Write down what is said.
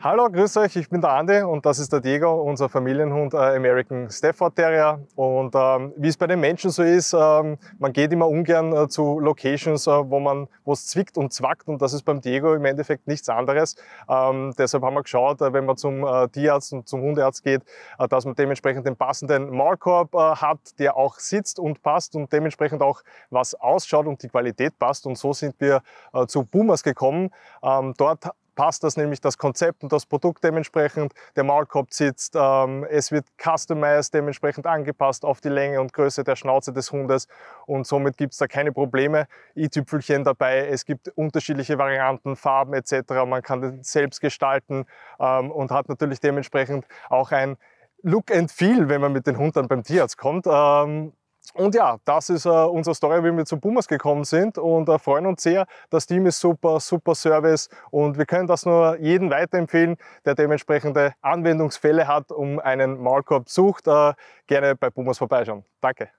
Hallo, grüß euch, ich bin der Andi und das ist der Diego, unser Familienhund äh, American Stafford Terrier. Und ähm, wie es bei den Menschen so ist, ähm, man geht immer ungern äh, zu Locations, äh, wo man wo es zwickt und zwackt und das ist beim Diego im Endeffekt nichts anderes. Ähm, deshalb haben wir geschaut, äh, wenn man zum äh, Tierarzt und zum Hundearzt geht, äh, dass man dementsprechend den passenden Maulkorb hat, der auch sitzt und passt und dementsprechend auch was ausschaut und die Qualität passt. Und so sind wir zu Boomers gekommen. Ähm, dort passt das nämlich das Konzept und das Produkt dementsprechend. Der Maulkorb sitzt, ähm, es wird customized dementsprechend angepasst auf die Länge und Größe der Schnauze des Hundes und somit gibt es da keine Probleme. e tüpfelchen dabei, es gibt unterschiedliche Varianten, Farben etc. Man kann den selbst gestalten ähm, und hat natürlich dementsprechend auch ein Look and Feel, wenn man mit den Hund dann beim Tierarzt kommt. Ähm, und ja, das ist äh, unsere Story, wie wir zu Pumas gekommen sind und äh, freuen uns sehr. Das Team ist super, super Service und wir können das nur jedem weiterempfehlen, der dementsprechende Anwendungsfälle hat, um einen Maulkorb sucht. Äh, gerne bei Pumas vorbeischauen. Danke.